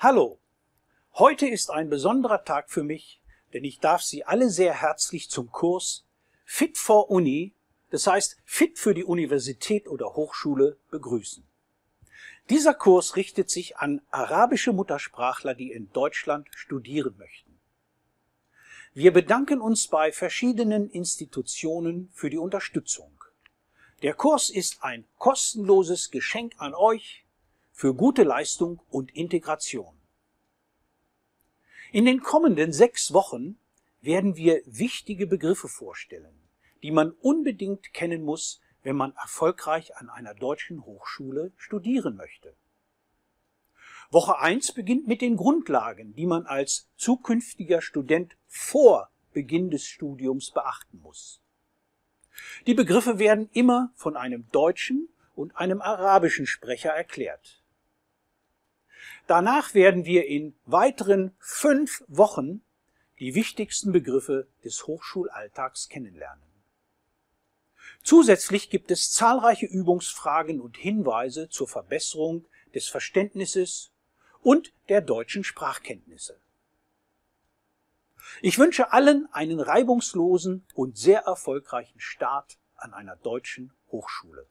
Hallo! Heute ist ein besonderer Tag für mich, denn ich darf Sie alle sehr herzlich zum Kurs Fit for Uni, das heißt Fit für die Universität oder Hochschule, begrüßen. Dieser Kurs richtet sich an arabische Muttersprachler, die in Deutschland studieren möchten. Wir bedanken uns bei verschiedenen Institutionen für die Unterstützung. Der Kurs ist ein kostenloses Geschenk an euch, für gute Leistung und Integration. In den kommenden sechs Wochen werden wir wichtige Begriffe vorstellen, die man unbedingt kennen muss, wenn man erfolgreich an einer deutschen Hochschule studieren möchte. Woche 1 beginnt mit den Grundlagen, die man als zukünftiger Student vor Beginn des Studiums beachten muss. Die Begriffe werden immer von einem deutschen und einem arabischen Sprecher erklärt. Danach werden wir in weiteren fünf Wochen die wichtigsten Begriffe des Hochschulalltags kennenlernen. Zusätzlich gibt es zahlreiche Übungsfragen und Hinweise zur Verbesserung des Verständnisses und der deutschen Sprachkenntnisse. Ich wünsche allen einen reibungslosen und sehr erfolgreichen Start an einer deutschen Hochschule.